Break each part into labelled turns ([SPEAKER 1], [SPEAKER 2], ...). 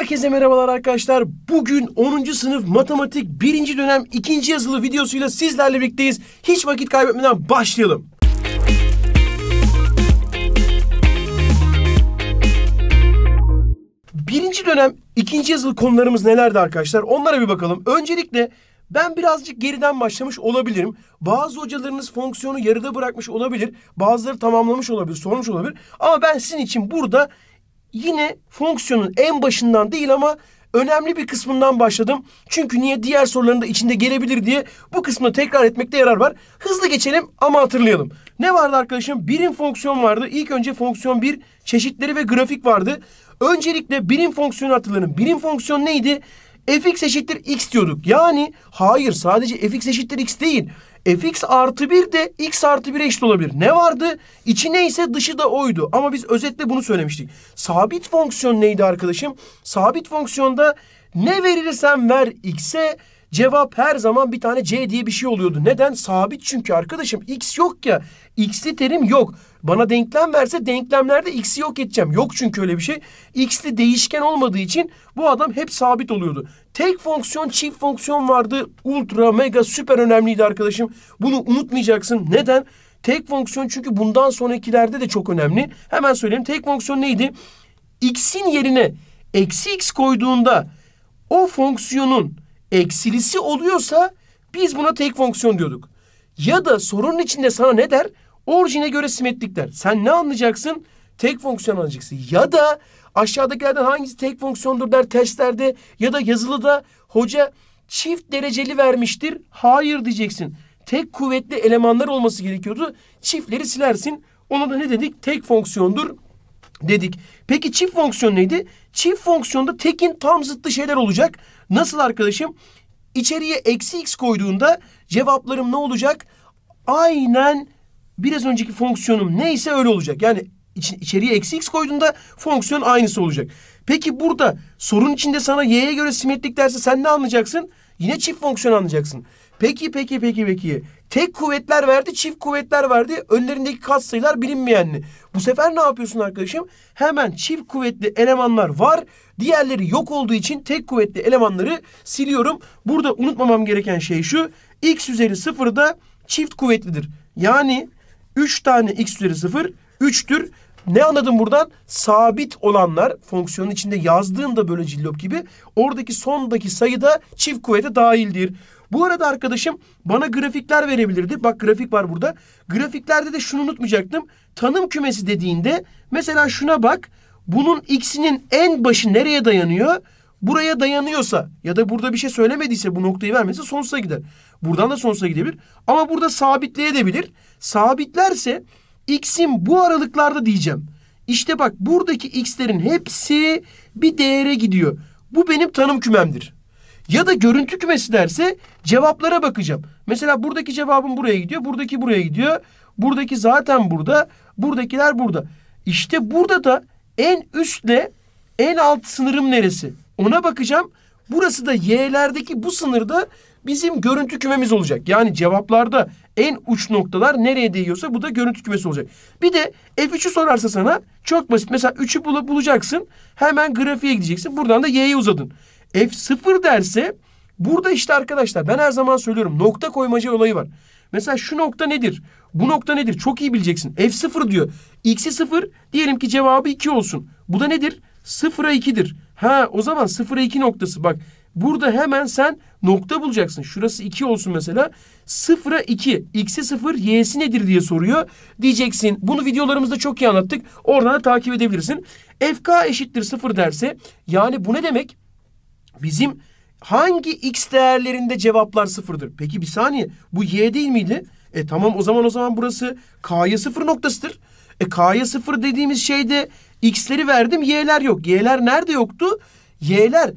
[SPEAKER 1] Herkese merhabalar arkadaşlar. Bugün 10. sınıf matematik 1. dönem 2. yazılı videosuyla sizlerle birlikteyiz. Hiç vakit kaybetmeden başlayalım. Birinci dönem ikinci yazılı konularımız nelerdi arkadaşlar? Onlara bir bakalım. Öncelikle ben birazcık geriden başlamış olabilirim. Bazı hocalarınız fonksiyonu yarıda bırakmış olabilir. Bazıları tamamlamış olabilir, sormuş olabilir. Ama ben sizin için burada yine fonksiyonun en başından değil ama önemli bir kısmından başladım. Çünkü niye diğer soruların da içinde gelebilir diye bu kısmını tekrar etmekte yarar var. Hızlı geçelim ama hatırlayalım. Ne vardı arkadaşım? Birim fonksiyon vardı. İlk önce fonksiyon bir çeşitleri ve grafik vardı. Öncelikle birim fonksiyonu hatırlayalım. Birim fonksiyon neydi? fx eşittir x diyorduk. Yani hayır sadece fx eşittir x değil fx artı 1 de x artı 1'e eşit olabilir. Ne vardı? İçi neyse dışı da oydu. Ama biz özetle bunu söylemiştik. Sabit fonksiyon neydi arkadaşım? Sabit fonksiyonda ne verirsen ver x'e cevap her zaman bir tane c diye bir şey oluyordu. Neden? Sabit çünkü arkadaşım. x yok ya. x'li terim yok. Bana denklem verse denklemlerde x'i yok edeceğim. Yok çünkü öyle bir şey. x'li değişken olmadığı için bu adam hep sabit oluyordu. Tek fonksiyon, çift fonksiyon vardı. Ultra, mega, süper önemliydi arkadaşım. Bunu unutmayacaksın. Neden? Tek fonksiyon çünkü bundan sonrakilerde de çok önemli. Hemen söyleyeyim. Tek fonksiyon neydi? X'in yerine eksi x koyduğunda o fonksiyonun eksilisi oluyorsa biz buna tek fonksiyon diyorduk. Ya da sorunun içinde sana ne der? Orijine göre simetrik der. Sen ne anlayacaksın? tek fonksiyon alacaksın. Ya da aşağıdakilerden hangisi tek fonksiyondur der testlerde ya da yazılıda hoca çift dereceli vermiştir. Hayır diyeceksin. Tek kuvvetli elemanlar olması gerekiyordu. Çiftleri silersin. Ona da ne dedik? Tek fonksiyondur dedik. Peki çift fonksiyon neydi? Çift fonksiyonda tekin tam zıttı şeyler olacak. Nasıl arkadaşım? İçeriye eksi x koyduğunda cevaplarım ne olacak? Aynen biraz önceki fonksiyonum neyse öyle olacak. Yani iç, içeriye eksi x koyduğunda fonksiyon aynısı olacak. Peki burada sorun içinde sana y'ye göre simetrik derse sen ne anlayacaksın? Yine çift fonksiyon anlayacaksın. Peki peki peki peki. Tek kuvvetler verdi, çift kuvvetler verdi. Önlerindeki katsayılar bilinmeyenli. Bu sefer ne yapıyorsun arkadaşım? Hemen çift kuvvetli elemanlar var. Diğerleri yok olduğu için tek kuvvetli elemanları siliyorum. Burada unutmamam gereken şey şu. X üzeri 0 da çift kuvvetlidir. Yani 3 tane X üzeri 0 3'tür. Ne anladım buradan? Sabit olanlar fonksiyonun içinde yazdığında böyle cillop gibi oradaki sondaki sayıda çift kuvvete dahildir. Bu arada arkadaşım bana grafikler verebilirdi. Bak grafik var burada. Grafiklerde de şunu unutmayacaktım. Tanım kümesi dediğinde mesela şuna bak. Bunun x'inin en başı nereye dayanıyor? buraya dayanıyorsa ya da burada bir şey söylemediyse bu noktayı vermese sonsuza gider. Buradan da sonsuza gidebilir. Ama burada sabitleyebilir. Sabitlerse x'in bu aralıklarda diyeceğim. İşte bak buradaki x'lerin hepsi bir değere gidiyor. Bu benim tanım kümemdir. Ya da görüntü kümesi derse cevaplara bakacağım. Mesela buradaki cevabım buraya gidiyor, buradaki buraya gidiyor. Buradaki zaten burada, buradakiler burada. İşte burada da en üstle en alt sınırım neresi? Ona bakacağım. Burası da y'lerdeki bu sınırda bizim görüntü kümemiz olacak. Yani cevaplarda en uç noktalar nereye değiyorsa bu da görüntü kümesi olacak. Bir de F3'ü sorarsa sana çok basit. Mesela 3'ü bul bulacaksın. Hemen grafiğe gideceksin. Buradan da Y'ye uzadın. F0 derse burada işte arkadaşlar ben her zaman söylüyorum nokta koymaca olayı var. Mesela şu nokta nedir? Bu nokta nedir? Çok iyi bileceksin. F0 diyor. X'i 0 diyelim ki cevabı 2 olsun. Bu da nedir? 0'a 2'dir. Ha o zaman 0'a 2 noktası. Bak Burada hemen sen nokta bulacaksın. Şurası 2 olsun mesela. 0'a 2. X'i 0, Y'si nedir diye soruyor. Diyeceksin. Bunu videolarımızda çok iyi anlattık. Oradan da takip edebilirsin. FK eşittir 0 derse yani bu ne demek? Bizim hangi X değerlerinde cevaplar sıfırdır? Peki bir saniye. Bu Y değil miydi? E tamam o zaman o zaman burası K'ya sıfır noktasıdır. E K'ya sıfır dediğimiz şeyde X'leri verdim Y'ler yok. Y'ler nerede yoktu? Y'ler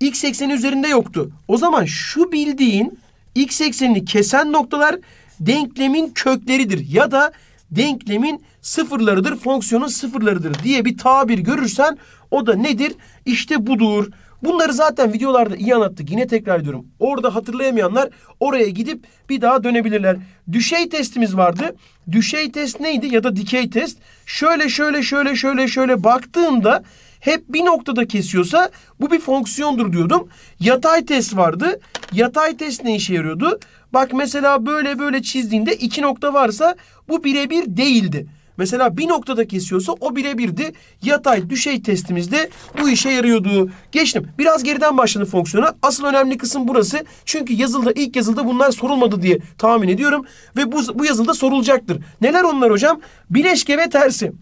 [SPEAKER 1] x ekseni üzerinde yoktu. O zaman şu bildiğin x eksenini kesen noktalar denklemin kökleridir ya da denklemin sıfırlarıdır, fonksiyonun sıfırlarıdır diye bir tabir görürsen o da nedir? İşte budur. Bunları zaten videolarda iyi anlattık. Yine tekrar ediyorum. Orada hatırlayamayanlar oraya gidip bir daha dönebilirler. Düşey testimiz vardı. Düşey test neydi ya da dikey test? Şöyle şöyle şöyle şöyle şöyle baktığında hep bir noktada kesiyorsa bu bir fonksiyondur diyordum. Yatay test vardı. Yatay test ne işe yarıyordu? Bak mesela böyle böyle çizdiğinde iki nokta varsa bu birebir değildi. Mesela bir noktada kesiyorsa o birebirdi. Yatay düşey testimizde bu işe yarıyordu. Geçtim. Biraz geriden başladım fonksiyona. Asıl önemli kısım burası. Çünkü yazılda ilk yazılda bunlar sorulmadı diye tahmin ediyorum. Ve bu, bu yazılda sorulacaktır. Neler onlar hocam? Bileşke ve tersi.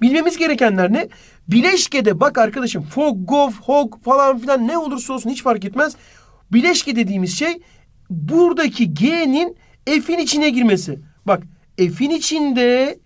[SPEAKER 1] Bilmemiz gerekenler ne? Bileşke'de bak arkadaşım fog, gov, hog falan filan ne olursa olsun hiç fark etmez. Bileşke dediğimiz şey buradaki G'nin F'in içine girmesi. Bak F'in içinde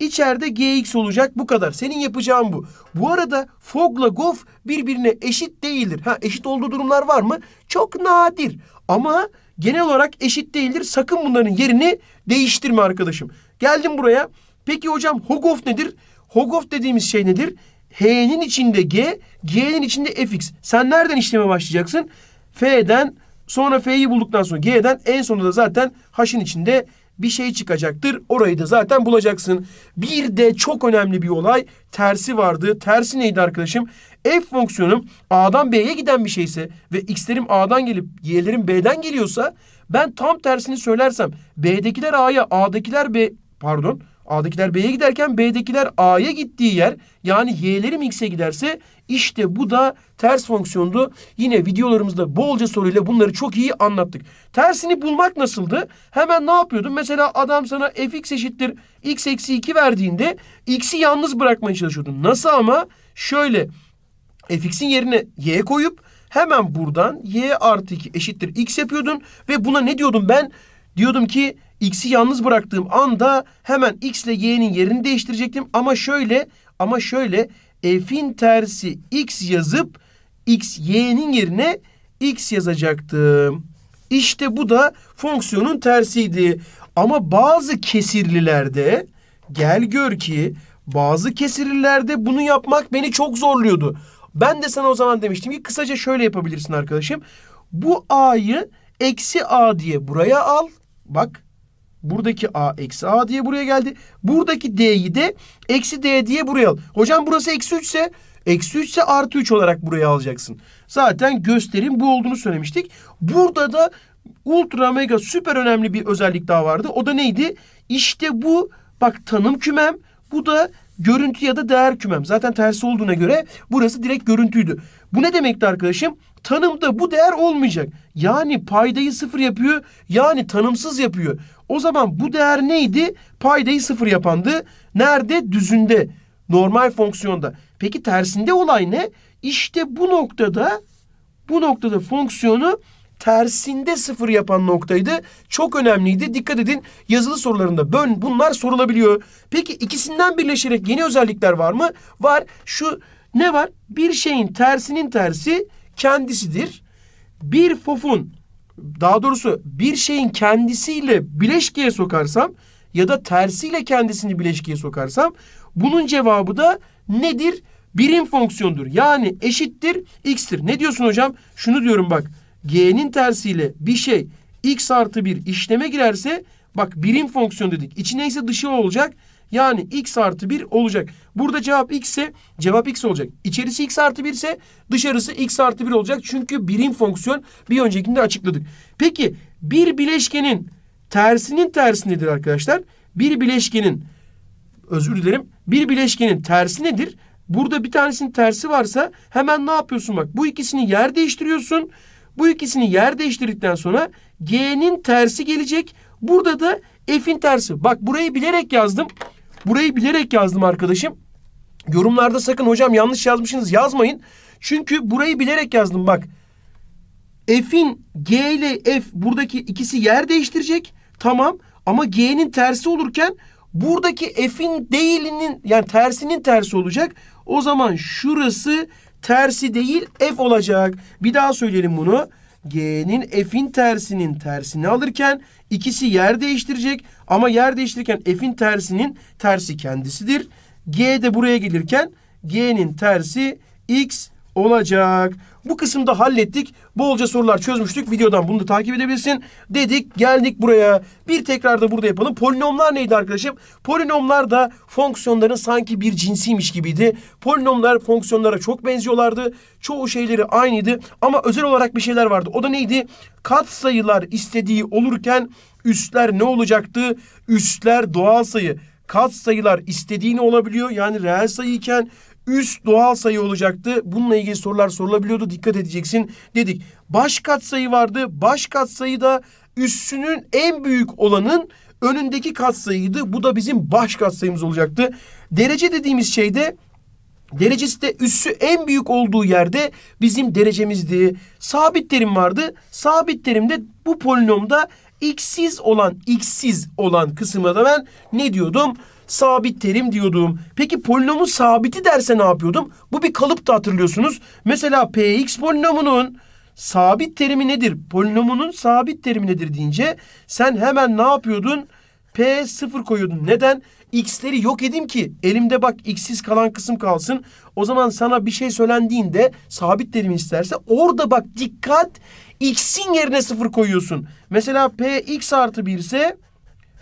[SPEAKER 1] içeride GX olacak bu kadar. Senin yapacağın bu. Bu arada fogla gov birbirine eşit değildir. Ha eşit olduğu durumlar var mı? Çok nadir. Ama genel olarak eşit değildir. Sakın bunların yerini değiştirme arkadaşım. Geldim buraya. Peki hocam hogof nedir? Hogof dediğimiz şey nedir? H'nin içinde G, G'nin içinde Fx. Sen nereden işleme başlayacaksın? F'den sonra F'yi bulduktan sonra G'den en sonunda da zaten H'in içinde bir şey çıkacaktır. Orayı da zaten bulacaksın. Bir de çok önemli bir olay tersi vardı. Tersi neydi arkadaşım? F fonksiyonum A'dan B'ye giden bir şeyse ve X'lerim A'dan gelip Y'lerim B'den geliyorsa ben tam tersini söylersem B'dekiler A'ya A'dakiler B pardon A'dakiler B'ye giderken B'dekiler A'ya gittiği yer yani Y'lerim X'e giderse işte bu da ters fonksiyondu. Yine videolarımızda bolca soruyla bunları çok iyi anlattık. Tersini bulmak nasıldı? Hemen ne yapıyordun? Mesela adam sana fx eşittir x eksi 2 verdiğinde x'i yalnız bırakmaya çalışıyordun. Nasıl ama? Şöyle fx'in yerine y koyup hemen buradan y artı 2 eşittir x yapıyordun ve buna ne diyordum ben? Diyordum ki X'i yalnız bıraktığım anda hemen X ile Y'nin yerini değiştirecektim. Ama şöyle ama şöyle F'in tersi X yazıp X Y'nin yerine X yazacaktım. İşte bu da fonksiyonun tersiydi. Ama bazı kesirlilerde gel gör ki bazı kesirlilerde bunu yapmak beni çok zorluyordu. Ben de sana o zaman demiştim ki kısaca şöyle yapabilirsin arkadaşım. Bu a'yı eksi a diye buraya al. Bak Buradaki a eksi a diye buraya geldi. Buradaki d'yi de eksi d diye buraya al. Hocam burası eksi 3 ise eksi 3 ise artı 3 olarak buraya alacaksın. Zaten gösterim bu olduğunu söylemiştik. Burada da ultra mega süper önemli bir özellik daha vardı. O da neydi? İşte bu bak tanım kümem bu da görüntü ya da değer kümem. Zaten tersi olduğuna göre burası direkt görüntüydü. Bu ne demekti arkadaşım? Tanımda bu değer olmayacak. Yani paydayı sıfır yapıyor. Yani tanımsız yapıyor. O zaman bu değer neydi? Paydayı sıfır yapandı. Nerede? Düzünde. Normal fonksiyonda. Peki tersinde olay ne? İşte bu noktada bu noktada fonksiyonu tersinde sıfır yapan noktaydı. Çok önemliydi. Dikkat edin yazılı sorularında bunlar sorulabiliyor. Peki ikisinden birleşerek yeni özellikler var mı? Var. Şu ne var? Bir şeyin tersinin tersi kendisidir. Bir fofun daha doğrusu bir şeyin kendisiyle bileşkiye sokarsam ya da tersiyle kendisini bileşkiye sokarsam bunun cevabı da nedir? Birim fonksiyondur. Yani eşittir x'tir. Ne diyorsun hocam? Şunu diyorum bak. G'nin tersiyle bir şey x artı bir işleme girerse bak birim fonksiyon dedik. İçi neyse dışı olacak. Yani x artı 1 olacak. Burada cevap x ise cevap x olacak. İçerisi x artı 1 ise dışarısı x artı 1 olacak. Çünkü birim fonksiyon bir öncekinde açıkladık. Peki bir bileşkenin tersinin tersi nedir arkadaşlar? Bir bileşkenin özür dilerim bir bileşkenin tersi nedir? Burada bir tanesinin tersi varsa hemen ne yapıyorsun bak bu ikisini yer değiştiriyorsun. Bu ikisini yer değiştirdikten sonra G'nin tersi gelecek. Burada da F'in tersi. Bak burayı bilerek yazdım. Burayı bilerek yazdım arkadaşım. Yorumlarda sakın hocam yanlış yazmışsınız yazmayın. Çünkü burayı bilerek yazdım bak. F'in G ile F buradaki ikisi yer değiştirecek. Tamam ama G'nin tersi olurken buradaki F'in değilinin yani tersinin tersi olacak. O zaman şurası tersi değil F olacak. Bir daha söyleyelim bunu. G'nin F'in tersinin tersini alırken İkisi yer değiştirecek ama yer değiştirirken f'in tersinin tersi kendisidir. G de buraya gelirken g'nin tersi x olacak. Bu kısımda hallettik. Bolca sorular çözmüştük. Videodan bunu da takip edebilirsin. Dedik geldik buraya. Bir tekrar da burada yapalım. Polinomlar neydi arkadaşım? Polinomlar da fonksiyonların sanki bir cinsiymiş gibiydi. Polinomlar fonksiyonlara çok benziyorlardı. Çoğu şeyleri aynıydı. Ama özel olarak bir şeyler vardı. O da neydi? Kat sayılar istediği olurken üstler ne olacaktı? Üstler doğal sayı kat sayılar istediğini olabiliyor. Yani reel sayı iken üst doğal sayı olacaktı. Bununla ilgili sorular sorulabiliyordu. Dikkat edeceksin dedik. Baş katsayı vardı. Baş katsayı da üssünün en büyük olanın önündeki katsayıydı. Bu da bizim baş katsayımız olacaktı. Derece dediğimiz şeyde derecesi de üssü en büyük olduğu yerde bizim derecemizdi. Sabit terim vardı. Sabit terimde bu polinomda x'siz olan x'siz olan kısımda ben ne diyordum? sabit terim diyordum. Peki polinomun sabiti derse ne yapıyordum? Bu bir kalıp da hatırlıyorsunuz. Mesela px polinomunun sabit terimi nedir? Polinomunun sabit terimi nedir deyince sen hemen ne yapıyordun? P sıfır koyuyordun. Neden? X'leri yok edeyim ki elimde bak X'siz kalan kısım kalsın. O zaman sana bir şey söylendiğinde sabit terimi isterse orada bak dikkat X'in yerine sıfır koyuyorsun. Mesela P X artı 1 ise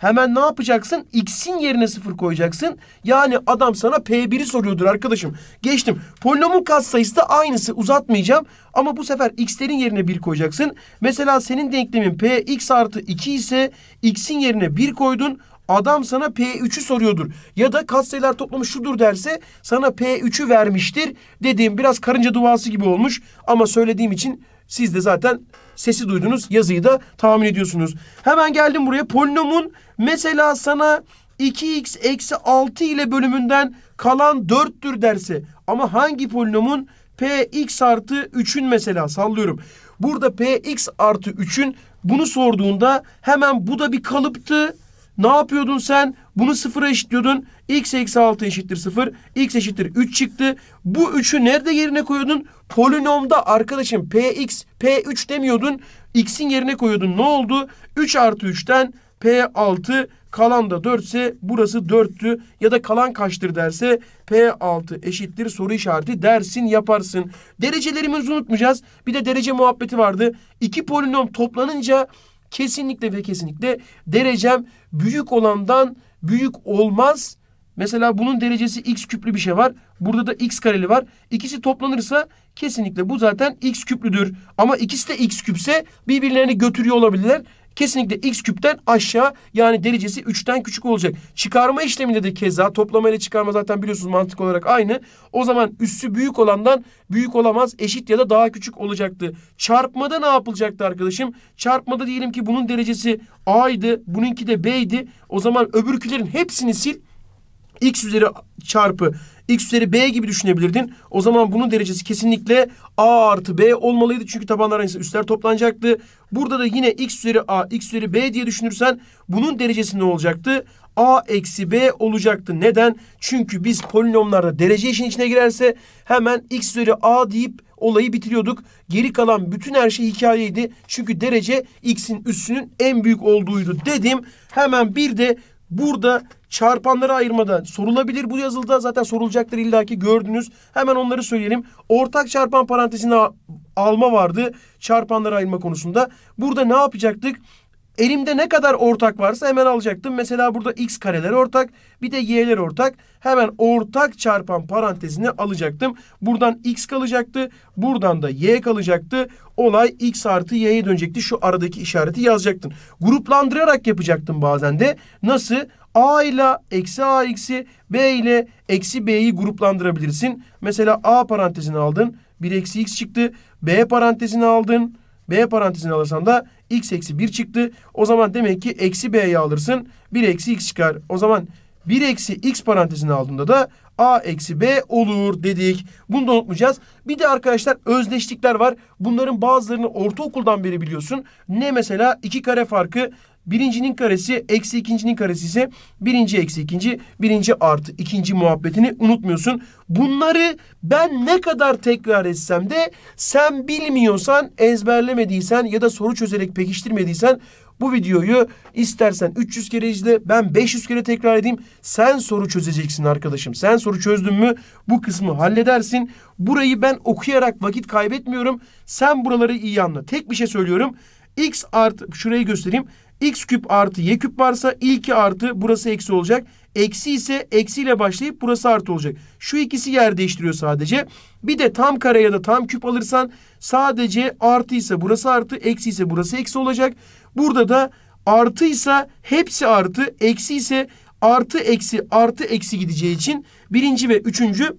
[SPEAKER 1] Hemen ne yapacaksın? X'in yerine sıfır koyacaksın. Yani adam sana P1'i soruyordur arkadaşım. Geçtim. Polinomun katsayısı da aynısı. Uzatmayacağım. Ama bu sefer x'lerin yerine 1 koyacaksın. Mesela senin denklemin p x artı 2 ise x'in yerine 1 koydun. Adam sana P3'ü soruyordur. Ya da katsayılar toplamı şudur derse sana P3'ü vermiştir. Dediğim biraz karınca duası gibi olmuş. Ama söylediğim için siz de zaten Sesi duydunuz, yazıyı da tahmin ediyorsunuz. Hemen geldim buraya. Polinomun mesela sana 2x eksi 6 ile bölümünden kalan 4'tür derse. Ama hangi polinomun px artı 3'ün mesela sallıyorum. Burada px artı 3'ün bunu sorduğunda hemen bu da bir kalıptı. Ne yapıyordun sen? Bunu sıfıra eşitliyordun. X eksi 6 eşittir 0. X eşittir 3 çıktı. Bu 3'ü nerede yerine koyuyordun? Polinomda arkadaşım Px, P3 demiyordun. X'in yerine koyuyordun. Ne oldu? 3 artı 3'ten P6 kalan da 4 ise burası 4'tü ya da kalan kaçtır derse P6 eşittir soru işareti dersin yaparsın. Derecelerimizi unutmayacağız. Bir de derece muhabbeti vardı. İki polinom toplanınca kesinlikle ve kesinlikle derecem büyük olandan büyük olmaz. Mesela bunun derecesi x küplü bir şey var. Burada da x kareli var. İkisi toplanırsa kesinlikle bu zaten x küplüdür. Ama ikisi de x küpse birbirlerini götürüyor olabilirler kesinlikle x küpten aşağı yani derecesi üçten küçük olacak. Çıkarma işleminde de keza toplama ile çıkarma zaten biliyorsunuz mantık olarak aynı. O zaman üssü büyük olandan büyük olamaz eşit ya da daha küçük olacaktı. Çarpmada ne yapılacaktı arkadaşım? Çarpmada diyelim ki bunun derecesi a'ydı, bununki de b'ydi. O zaman öbürkülerin hepsini sil x üzeri çarpı x üzeri b gibi düşünebilirdin. O zaman bunun derecesi kesinlikle a artı b olmalıydı. Çünkü tabanlar aynısı üstler toplanacaktı. Burada da yine x üzeri a, x üzeri b diye düşünürsen bunun derecesi ne olacaktı? a eksi b olacaktı. Neden? Çünkü biz polinomlarda derece işin içine girerse hemen x üzeri a deyip olayı bitiriyorduk. Geri kalan bütün her şey hikayeydi. Çünkü derece x'in üssünün en büyük olduğuydu dedim. Hemen bir de Burada çarpanları ayırmada sorulabilir bu yazılıda. Zaten sorulacaktır illaki gördünüz. Hemen onları söyleyelim. Ortak çarpan parantezine alma vardı çarpanları ayırma konusunda. Burada ne yapacaktık? Elimde ne kadar ortak varsa hemen alacaktım. Mesela burada x kareler ortak, bir de y'ler ortak. Hemen ortak çarpan parantezini alacaktım. Buradan x kalacaktı, buradan da y kalacaktı. Olay x artı y'ye dönecekti. Şu aradaki işareti yazacaktın. Gruplandırarak yapacaktım bazen de. Nasıl? A ile eksi A x'i, B ile eksi B'yi gruplandırabilirsin. Mesela A parantezini aldın. 1 eksi X çıktı. B parantezini aldın. B parantezini alırsan da x eksi 1 çıktı. O zaman demek ki eksi b'yi alırsın 1 eksi x çıkar. O zaman 1 eksi x parantezini aldığında da a eksi b olur dedik. Bunu da unutmayacağız. Bir de arkadaşlar özdeşlikler var. Bunların bazılarını ortaokuldan beri biliyorsun. Ne mesela 2 kare farkı Birincinin karesi eksi ikincinin karesi ise birinci eksi ikinci, birinci artı ikinci muhabbetini unutmuyorsun. Bunları ben ne kadar tekrar etsem de sen bilmiyorsan, ezberlemediysen ya da soru çözerek pekiştirmediysen bu videoyu istersen 300 kere izle, ben 500 kere tekrar edeyim. Sen soru çözeceksin arkadaşım. Sen soru çözdün mü bu kısmı halledersin. Burayı ben okuyarak vakit kaybetmiyorum. Sen buraları iyi anla. Tek bir şey söylüyorum. X artı şurayı göstereyim x küp artı y küp varsa ilki artı burası eksi olacak. Eksi ise eksiyle başlayıp burası artı olacak. Şu ikisi yer değiştiriyor sadece. Bir de tam kare ya da tam küp alırsan sadece artı ise burası artı, eksi ise burası eksi olacak. Burada da artıysa hepsi artı, eksi ise artı eksi artı eksi gideceği için birinci ve üçüncü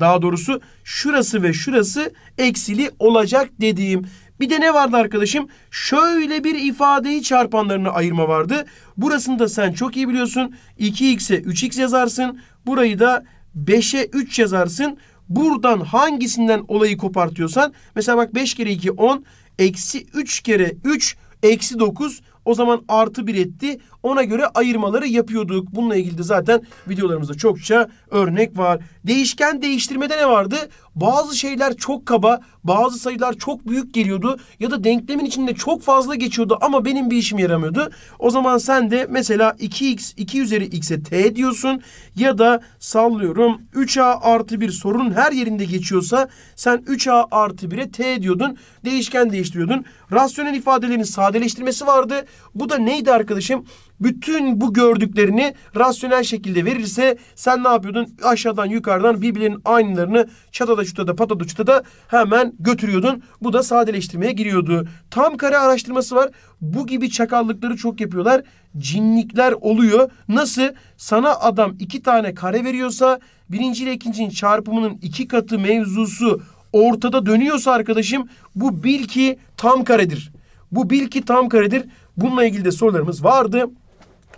[SPEAKER 1] daha doğrusu şurası ve şurası eksili olacak dediğim bir de ne vardı arkadaşım? Şöyle bir ifadeyi çarpanlarına ayırma vardı. Burasını da sen çok iyi biliyorsun. 2x'e 3x yazarsın. Burayı da 5'e 3 yazarsın. Buradan hangisinden olayı kopartıyorsan. Mesela bak 5 kere 2 10. Eksi 3 kere 3 eksi 9. O zaman artı 1 etti. Ona göre ayırmaları yapıyorduk. Bununla ilgili de zaten videolarımızda çokça örnek var. Değişken değiştirmede ne vardı? Bazı şeyler çok kaba, bazı sayılar çok büyük geliyordu ya da denklemin içinde çok fazla geçiyordu ama benim bir işim yaramıyordu. O zaman sen de mesela 2x 2 üzeri x'e t diyorsun ya da sallıyorum 3a artı 1 sorunun her yerinde geçiyorsa sen 3a artı 1'e t diyordun. Değişken değiştiriyordun. Rasyonel ifadelerin sadeleştirmesi vardı. Bu da neydi arkadaşım? bütün bu gördüklerini rasyonel şekilde verirse sen ne yapıyordun? Aşağıdan yukarıdan birbirinin aynılarını çatada çutada patada çutada hemen götürüyordun. Bu da sadeleştirmeye giriyordu. Tam kare araştırması var. Bu gibi çakallıkları çok yapıyorlar. Cinlikler oluyor. Nasıl? Sana adam iki tane kare veriyorsa birinci ile ikincinin çarpımının iki katı mevzusu ortada dönüyorsa arkadaşım bu bil ki tam karedir. Bu bil ki tam karedir. Bununla ilgili de sorularımız vardı.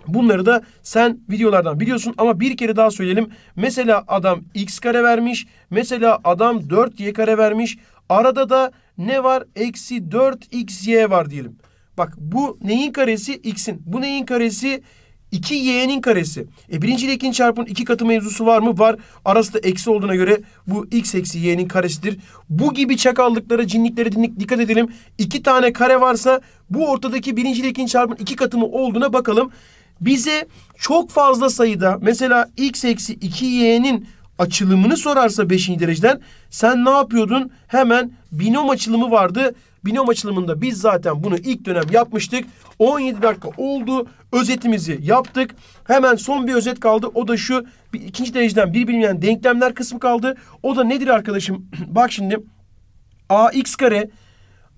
[SPEAKER 1] Bunları da sen videolardan biliyorsun ama bir kere daha söyleyelim. Mesela adam x kare vermiş. Mesela adam 4y kare vermiş. Arada da ne var? Eksi 4 x y var diyelim. Bak bu neyin karesi? X'in. Bu neyin karesi? 2y'nin karesi. E birinci ile ikinci çarpın iki katı mevzusu var mı? Var. Arası da eksi olduğuna göre bu x eksi y'nin karesidir. Bu gibi çakallıklara, cinliklere dinlik, dikkat edelim. İki tane kare varsa bu ortadaki birinci ile ikinci çarpın iki katı katımı olduğuna bakalım bize çok fazla sayıda mesela x eksi 2y'nin açılımını sorarsa 5. dereceden sen ne yapıyordun? Hemen binom açılımı vardı. Binom açılımında biz zaten bunu ilk dönem yapmıştık. 17 dakika oldu. Özetimizi yaptık. Hemen son bir özet kaldı. O da şu bir, ikinci dereceden bir bilinmeyen denklemler kısmı kaldı. O da nedir arkadaşım? Bak şimdi ax kare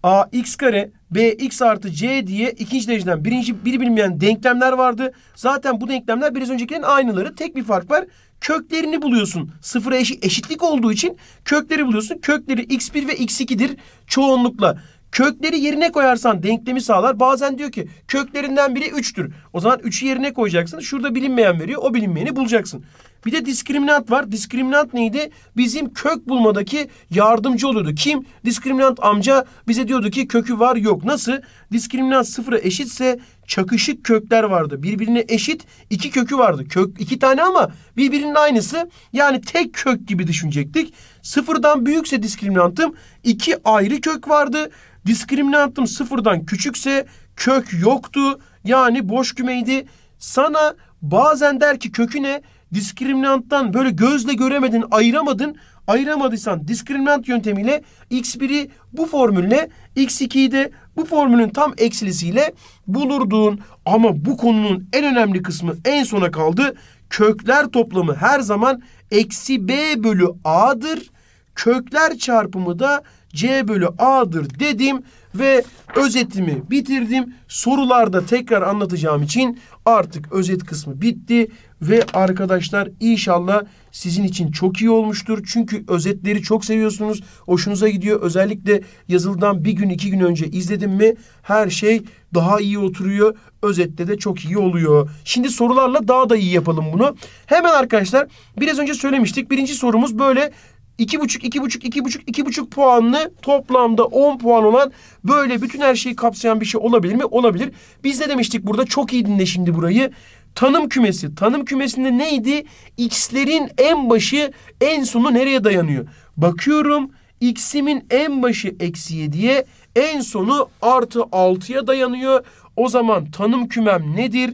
[SPEAKER 1] ax kare bx artı c diye ikinci dereceden birinci bir bilmeyen denklemler vardı. Zaten bu denklemler biraz öncekilerin aynıları. Tek bir fark var. Köklerini buluyorsun. Sıfıra eşi, eşitlik olduğu için kökleri buluyorsun. Kökleri x1 ve x2'dir çoğunlukla. Kökleri yerine koyarsan denklemi sağlar. Bazen diyor ki köklerinden biri 3'tür. O zaman 3'ü yerine koyacaksın. Şurada bilinmeyen veriyor. O bilinmeyeni bulacaksın. Bir de diskriminant var. Diskriminant neydi? Bizim kök bulmadaki yardımcı oluyordu. Kim? Diskriminant amca bize diyordu ki kökü var yok. Nasıl? Diskriminant sıfıra eşitse çakışık kökler vardı. Birbirine eşit iki kökü vardı. Kök iki tane ama birbirinin aynısı. Yani tek kök gibi düşünecektik. Sıfırdan büyükse diskriminantım iki ayrı kök vardı. Diskriminantım sıfırdan küçükse kök yoktu. Yani boş kümeydi. Sana bazen der ki kökü ne? diskriminanttan böyle gözle göremedin, ayıramadın. Ayıramadıysan diskriminant yöntemiyle x1'i bu formülle, x2'yi de bu formülün tam eksilisiyle bulurdun. Ama bu konunun en önemli kısmı en sona kaldı. Kökler toplamı her zaman eksi b bölü a'dır. Kökler çarpımı da C bölü A'dır dedim ve özetimi bitirdim. Sorularda tekrar anlatacağım için artık özet kısmı bitti ve arkadaşlar inşallah sizin için çok iyi olmuştur. Çünkü özetleri çok seviyorsunuz. Hoşunuza gidiyor. Özellikle yazıldan bir gün iki gün önce izledim mi her şey daha iyi oturuyor. Özette de çok iyi oluyor. Şimdi sorularla daha da iyi yapalım bunu. Hemen arkadaşlar biraz önce söylemiştik. Birinci sorumuz böyle İki buçuk, iki buçuk, iki buçuk, iki buçuk puanlı toplamda on puan olan böyle bütün her şeyi kapsayan bir şey olabilir mi? Olabilir. Biz ne demiştik burada? Çok iyi dinle şimdi burayı. Tanım kümesi. Tanım kümesinde neydi? X'lerin en başı en sonu nereye dayanıyor? Bakıyorum x'imin en başı eksi yediye en sonu artı altıya dayanıyor. O zaman tanım kümem nedir?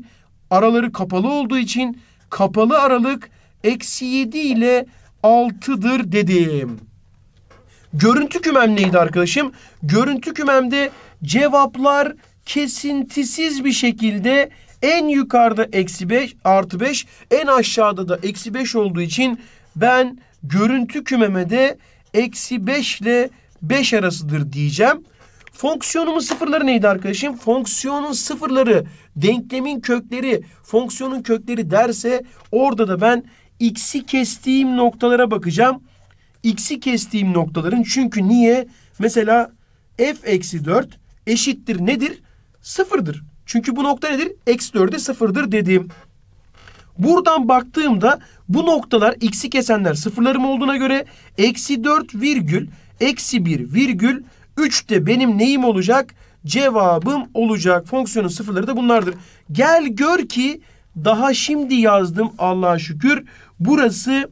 [SPEAKER 1] Araları kapalı olduğu için kapalı aralık eksi yedi ile 6'dır dedim. Görüntü kümem neydi arkadaşım? Görüntü kümemde cevaplar kesintisiz bir şekilde en yukarıda eksi 5 artı 5 en aşağıda da eksi 5 olduğu için ben görüntü kümeme de eksi 5 ile 5 arasıdır diyeceğim. Fonksiyonumun sıfırları neydi arkadaşım? Fonksiyonun sıfırları, denklemin kökleri, fonksiyonun kökleri derse orada da ben x'i kestiğim noktalara bakacağım. X'i kestiğim noktaların çünkü niye? Mesela f eksi 4 eşittir nedir? Sıfırdır. Çünkü bu nokta nedir? Eksi 4'e sıfırdır dediğim. Buradan baktığımda bu noktalar x'i kesenler sıfırlarım olduğuna göre eksi 4 virgül eksi 1 virgül 3 de benim neyim olacak? Cevabım olacak. Fonksiyonun sıfırları da bunlardır. Gel gör ki daha şimdi yazdım Allah'a şükür. Burası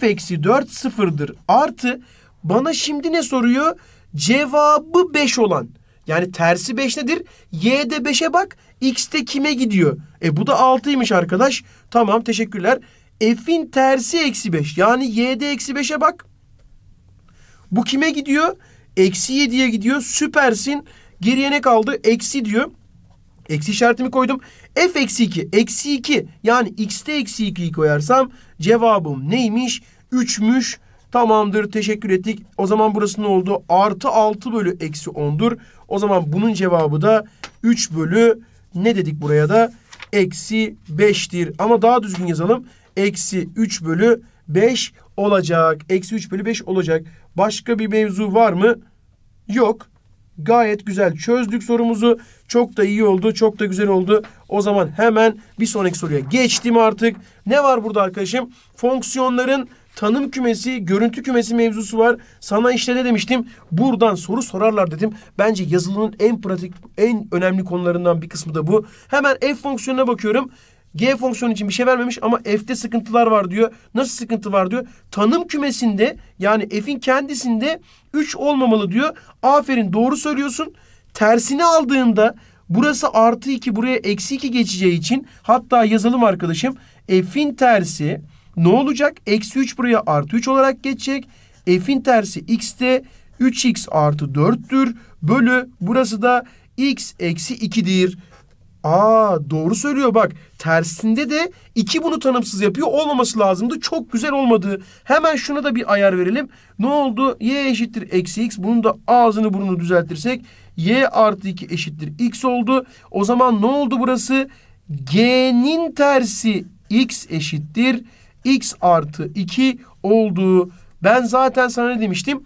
[SPEAKER 1] f eksi 4 sıfırdır. Artı bana şimdi ne soruyor? Cevabı 5 olan. Yani tersi 5 nedir? Y'de 5'e bak. X'te kime gidiyor? E bu da 6'ymış arkadaş. Tamam teşekkürler. F'in tersi eksi 5. Yani Y'de eksi 5'e bak. Bu kime gidiyor? Eksi 7'ye gidiyor. Süpersin. Geriye ne kaldı? Eksi diyor. Eksi işaretimi koydum f eksi 2. Eksi 2 yani x'te eksi 2'yi koyarsam cevabım neymiş? 3'müş. Tamamdır teşekkür ettik. O zaman burası ne oldu? Artı 6 bölü eksi 10'dur. O zaman bunun cevabı da 3 bölü ne dedik buraya da? Eksi 5'tir. Ama daha düzgün yazalım. Eksi 3 bölü 5 olacak. Eksi 3 bölü 5 olacak. Başka bir mevzu var mı? Yok. Gayet güzel çözdük sorumuzu. Çok da iyi oldu. Çok da güzel oldu. O zaman hemen bir sonraki soruya geçtim artık. Ne var burada arkadaşım? Fonksiyonların tanım kümesi, görüntü kümesi mevzusu var. Sana işte ne demiştim? Buradan soru sorarlar dedim. Bence yazılının en pratik, en önemli konularından bir kısmı da bu. Hemen f fonksiyonuna bakıyorum. G fonksiyonu için bir şey vermemiş ama F'te sıkıntılar var diyor. Nasıl sıkıntı var diyor. Tanım kümesinde yani F'in kendisinde 3 olmamalı diyor. Aferin doğru söylüyorsun. Tersini aldığında burası artı 2 buraya eksi 2 geçeceği için hatta yazalım arkadaşım. F'in tersi ne olacak? Eksi 3 buraya artı 3 olarak geçecek. F'in tersi x'te 3x artı 4'tür. Bölü burası da x eksi 2'dir. Aa doğru söylüyor bak. Tersinde de iki bunu tanımsız yapıyor. Olmaması lazımdı. Çok güzel olmadı. Hemen şuna da bir ayar verelim. Ne oldu? Y eşittir eksi x. Bunun da ağzını burnunu düzeltirsek y artı 2 eşittir x oldu. O zaman ne oldu burası? G'nin tersi x eşittir x artı 2 oldu. Ben zaten sana ne demiştim?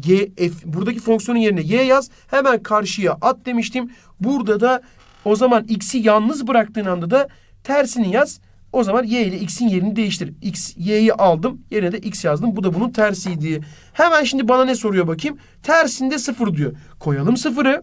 [SPEAKER 1] G, F, buradaki fonksiyonun yerine y yaz. Hemen karşıya at demiştim. Burada da o zaman x'i yalnız bıraktığın anda da tersini yaz. O zaman y ile x'in yerini değiştir. X, y'yi aldım. Yerine de x yazdım. Bu da bunun tersiydi. Hemen şimdi bana ne soruyor bakayım? Tersinde sıfır diyor. Koyalım sıfırı.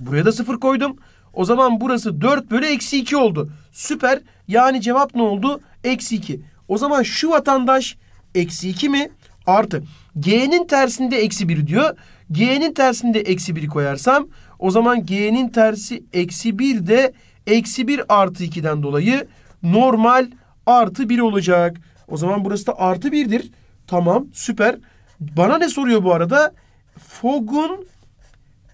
[SPEAKER 1] Buraya da sıfır koydum. O zaman burası 4 bölü eksi 2 oldu. Süper. Yani cevap ne oldu? Eksi 2. O zaman şu vatandaş eksi 2 mi? Artı. G'nin tersinde eksi 1 diyor. G'nin tersinde eksi 1 koyarsam o zaman g'nin tersi eksi 1 de eksi 1 artı 2'den dolayı normal artı 1 olacak. O zaman burası da artı 1'dir. Tamam süper. Bana ne soruyor bu arada? Fog'un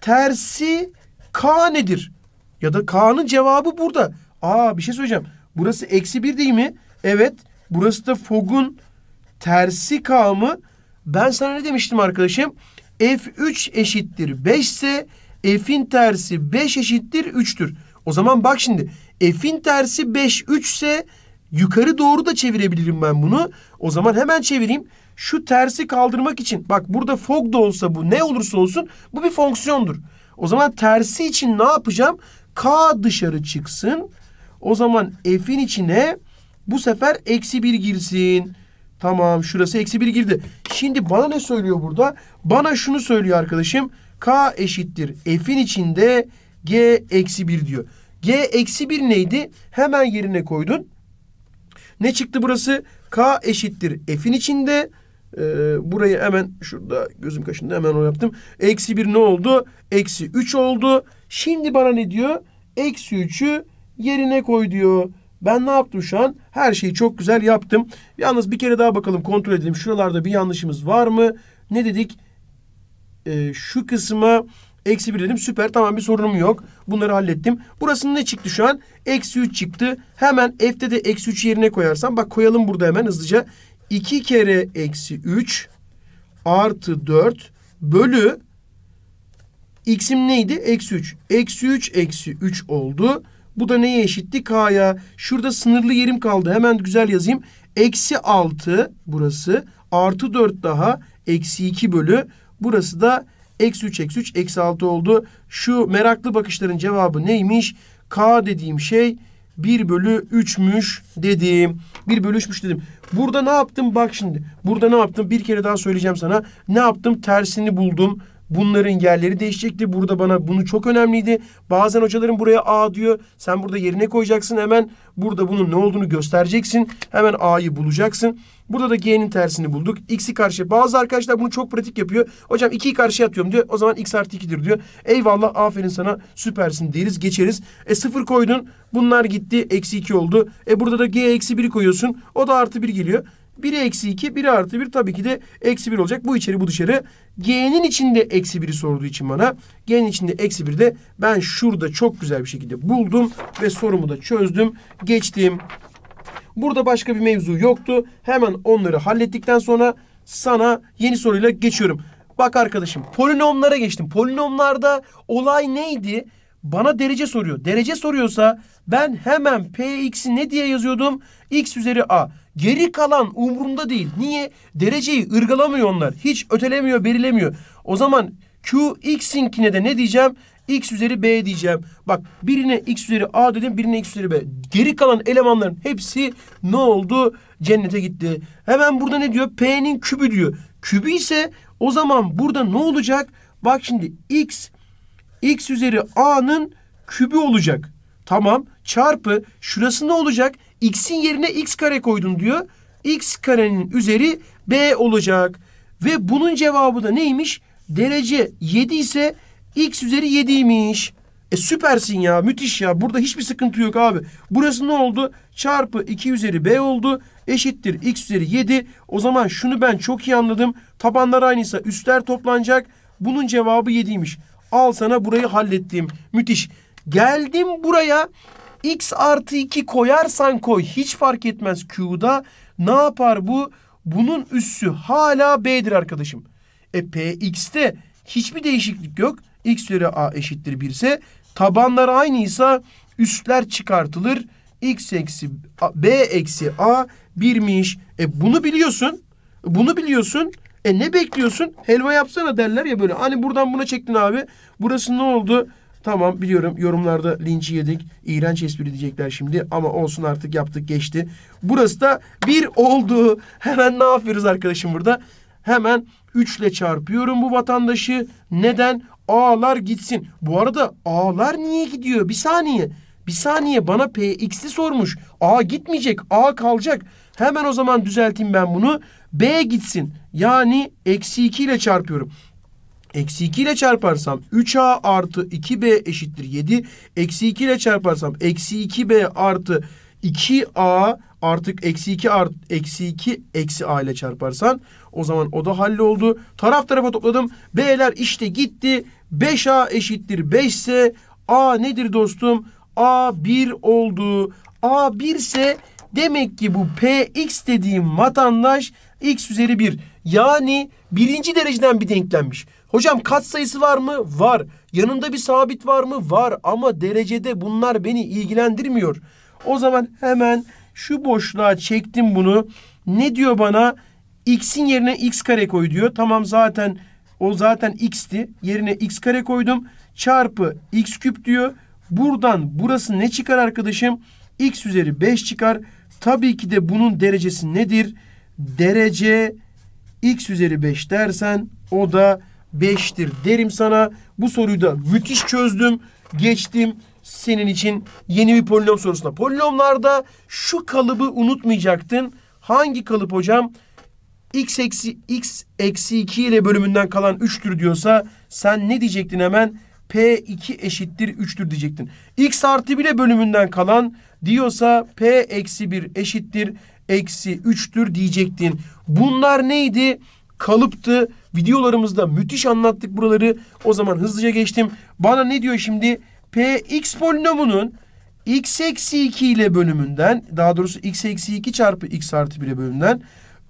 [SPEAKER 1] tersi k nedir? Ya da k'nın cevabı burada. Aa bir şey söyleyeceğim. Burası eksi 1 değil mi? Evet. Burası da Fog'un tersi k mı? Ben sana ne demiştim arkadaşım? F3 eşittir 5 ise f'in tersi 5 eşittir 3'tür. O zaman bak şimdi f'in tersi 5 3 ise yukarı doğru da çevirebilirim ben bunu. O zaman hemen çevireyim. Şu tersi kaldırmak için bak burada fog da olsa bu ne olursa olsun bu bir fonksiyondur. O zaman tersi için ne yapacağım? K dışarı çıksın. O zaman f'in içine bu sefer eksi 1 girsin. Tamam şurası eksi 1 girdi. Şimdi bana ne söylüyor burada? Bana şunu söylüyor arkadaşım. K eşittir F'in içinde G eksi 1 diyor. G eksi 1 neydi? Hemen yerine koydun. Ne çıktı burası? K eşittir F'in içinde. Ee, burayı hemen şurada gözüm kaşında hemen o yaptım. Eksi 1 ne oldu? Eksi 3 oldu. Şimdi bana ne diyor? Eksi 3'ü yerine koy diyor. Ben ne yaptım şu an? Her şeyi çok güzel yaptım. Yalnız bir kere daha bakalım kontrol edelim. Şuralarda bir yanlışımız var mı? Ne dedik? e, şu kısma eksi bir dedim. Süper tamam bir sorunum yok. Bunları hallettim. Burası ne çıktı şu an? Eksi üç çıktı. Hemen f'de de eksi üç yerine koyarsam. Bak koyalım burada hemen hızlıca. İki kere eksi üç artı dört bölü x'im neydi? Eksi üç. Eksi üç eksi üç oldu. Bu da neye eşitti? K'ya. Şurada sınırlı yerim kaldı. Hemen güzel yazayım. Eksi altı burası. Artı dört daha. Eksi iki bölü. Burası da eksi 3 eksi 3 eksi 6 oldu. Şu meraklı bakışların cevabı neymiş? K dediğim şey 1 bölü 3'müş dedim. 1 bölü 3'müş dedim. Burada ne yaptım? Bak şimdi. Burada ne yaptım? Bir kere daha söyleyeceğim sana. Ne yaptım? Tersini buldum. Bunların yerleri değişecekti. Burada bana bunu çok önemliydi. Bazen hocaların buraya A diyor. Sen burada yerine koyacaksın. Hemen burada bunun ne olduğunu göstereceksin. Hemen A'yı bulacaksın. Burada da G'nin tersini bulduk. X'i karşı. Bazı arkadaşlar bunu çok pratik yapıyor. Hocam 2'yi karşıya atıyorum diyor. O zaman X artı 2'dir diyor. Eyvallah aferin sana süpersin deriz geçeriz. E 0 koydun. Bunlar gitti. Eksi 2 oldu. E burada da G eksi 1 koyuyorsun. O da artı 1 geliyor. 1'e eksi 2, 1'e artı 1 tabii ki de eksi 1 olacak. Bu içeri bu dışarı. G'nin içinde eksi 1'i sorduğu için bana. G'nin içinde eksi 1'i de ben şurada çok güzel bir şekilde buldum. Ve sorumu da çözdüm. Geçtim. Burada başka bir mevzu yoktu. Hemen onları hallettikten sonra sana yeni soruyla geçiyorum. Bak arkadaşım polinomlara geçtim. Polinomlarda olay neydi? Bana derece soruyor. Derece soruyorsa ben hemen px'i ne diye yazıyordum? x üzeri a. Geri kalan umurumda değil. Niye? Dereceyi ırgalamıyor onlar. Hiç ötelemiyor, berilemiyor. O zaman Q X'inkine de ne diyeceğim? X üzeri B diyeceğim. Bak birine X üzeri A dedim, birine X üzeri B. Geri kalan elemanların hepsi ne oldu? Cennete gitti. Hemen burada ne diyor? P'nin kübü diyor. Kübü ise o zaman burada ne olacak? Bak şimdi X X üzeri A'nın kübü olacak. Tamam. Çarpı şurası ne olacak? x'in yerine x kare koydun diyor. x karenin üzeri b olacak. Ve bunun cevabı da neymiş? Derece 7 ise x üzeri 7'ymiş. E süpersin ya müthiş ya burada hiçbir sıkıntı yok abi. Burası ne oldu? Çarpı 2 üzeri b oldu eşittir x üzeri 7. O zaman şunu ben çok iyi anladım. Tabanlar aynıysa üstler toplanacak. Bunun cevabı 7'ymiş. Al sana burayı hallettim. Müthiş. Geldim buraya x artı 2 koyarsan koy hiç fark etmez Q'da. Ne yapar bu? Bunun üssü hala B'dir arkadaşım. E Px'te hiçbir değişiklik yok. X üzeri A eşittir 1 ise tabanlar aynıysa üstler çıkartılır. X eksi B eksi A 1'miş. E bunu biliyorsun. Bunu biliyorsun. E ne bekliyorsun? Helva yapsana derler ya böyle. Hani buradan buna çektin abi. Burası ne oldu? Tamam biliyorum yorumlarda linci yedik. İğrenç espri diyecekler şimdi ama olsun artık yaptık geçti. Burası da bir oldu. Hemen ne yapıyoruz arkadaşım burada? Hemen üçle çarpıyorum bu vatandaşı. Neden? A'lar gitsin. Bu arada A'lar niye gidiyor? Bir saniye. Bir saniye bana PX'i sormuş. A gitmeyecek. A kalacak. Hemen o zaman düzelteyim ben bunu. B gitsin. Yani eksi 2 ile çarpıyorum. Eksi 2 ile çarparsam 3A artı 2B eşittir 7. Eksi 2 ile çarparsam eksi 2B artı 2A artık eksi 2 art, eksi 2 eksi A ile çarparsan o zaman o da halloldu. Taraf tarafa topladım. B'ler işte gitti. 5A eşittir 5 ise A nedir dostum? A 1 oldu. A 1 ise demek ki bu PX dediğim vatandaş X üzeri 1. Yani birinci dereceden bir denklenmiş. Hocam kat sayısı var mı? Var. Yanında bir sabit var mı? Var. Ama derecede bunlar beni ilgilendirmiyor. O zaman hemen şu boşluğa çektim bunu. Ne diyor bana? X'in yerine X kare koy diyor. Tamam zaten o zaten X'ti. Yerine X kare koydum. Çarpı X küp diyor. Buradan burası ne çıkar arkadaşım? X üzeri 5 çıkar. Tabii ki de bunun derecesi nedir? Derece X üzeri 5 dersen o da 5'tir derim sana. Bu soruyu da müthiş çözdüm. Geçtim senin için yeni bir polinom sorusuna. Polinomlarda şu kalıbı unutmayacaktın. Hangi kalıp hocam? x eksi x eksi 2 ile bölümünden kalan 3'tür diyorsa sen ne diyecektin hemen? P2 eşittir 3'tür diyecektin. X artı 1 ile bölümünden kalan diyorsa P eksi 1 eşittir eksi 3'tür diyecektin. Bunlar neydi? Kalıptı. Videolarımızda müthiş anlattık buraları. O zaman hızlıca geçtim. Bana ne diyor şimdi? Px polinomunun x eksi 2 ile bölümünden daha doğrusu x eksi 2 çarpı x artı 1 ile bölümünden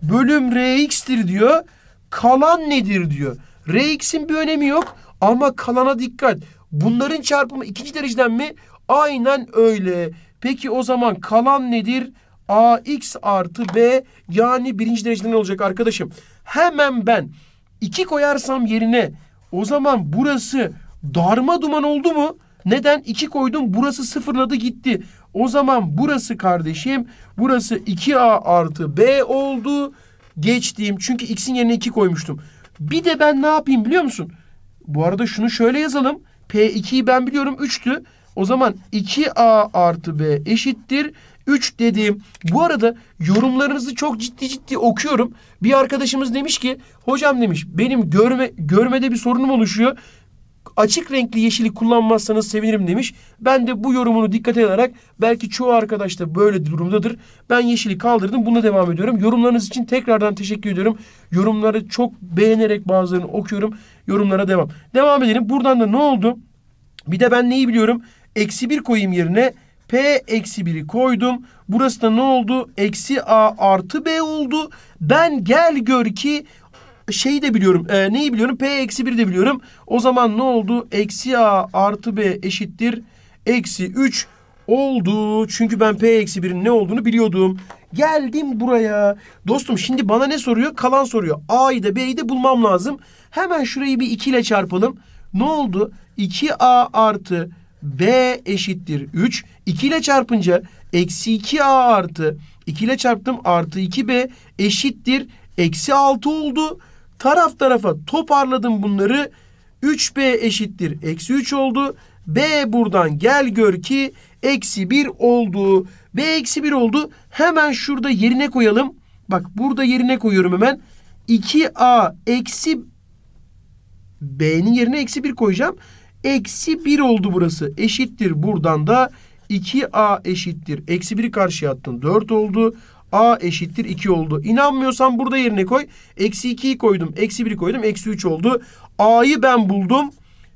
[SPEAKER 1] bölüm rx'tir diyor. Kalan nedir diyor. rx'in bir önemi yok ama kalana dikkat. Bunların çarpımı ikinci dereceden mi? Aynen öyle. Peki o zaman kalan nedir? ax artı b yani birinci dereceden olacak arkadaşım. Hemen ben 2 koyarsam yerine o zaman burası darma duman oldu mu? Neden? iki koydum burası sıfırladı gitti. O zaman burası kardeşim burası 2A artı B oldu. Geçtiğim çünkü x'in yerine 2 koymuştum. Bir de ben ne yapayım biliyor musun? Bu arada şunu şöyle yazalım. P2'yi ben biliyorum 3'tü. O zaman 2A artı B eşittir. 3 dediğim. Bu arada yorumlarınızı çok ciddi ciddi okuyorum. Bir arkadaşımız demiş ki hocam demiş benim görme görmede bir sorunum oluşuyor. Açık renkli yeşili kullanmazsanız sevinirim demiş. Ben de bu yorumunu dikkate alarak belki çoğu arkadaş da böyle durumdadır. Ben yeşili kaldırdım. Buna devam ediyorum. Yorumlarınız için tekrardan teşekkür ediyorum. Yorumları çok beğenerek bazılarını okuyorum. Yorumlara devam. Devam edelim. Buradan da ne oldu? Bir de ben neyi biliyorum? Eksi bir koyayım yerine P eksi biri koydum. Burası da ne oldu? Eksi A artı B oldu. Ben gel gör ki şeyi de biliyorum. E, neyi biliyorum? P eksi biri de biliyorum. O zaman ne oldu? Eksi A artı B eşittir. Eksi 3 oldu. Çünkü ben P eksi birin ne olduğunu biliyordum. Geldim buraya. Dostum şimdi bana ne soruyor? Kalan soruyor. A'yı da B'yi de bulmam lazım. Hemen şurayı bir 2 ile çarpalım. Ne oldu? 2A artı B eşittir 3. 2 ile çarpınca eksi 2a artı 2 ile çarptım artı 2b eşittir. Eksi 6 oldu. Taraf tarafa toparladım bunları. 3b eşittir. Eksi 3 oldu. B buradan gel gör ki eksi 1 oldu. B eksi 1 oldu. Hemen şurada yerine koyalım. Bak burada yerine koyuyorum hemen. 2A eksi B'nin yerine eksi 1 koyacağım. Eksi 1 oldu burası. Eşittir buradan da 2a eşittir. Eksi 1'i karşıya attın 4 oldu. a eşittir 2 oldu. İnanmıyorsan burada yerine koy. Eksi 2'yi koydum. Eksi 1'i koydum. Eksi 3 oldu. a'yı ben buldum.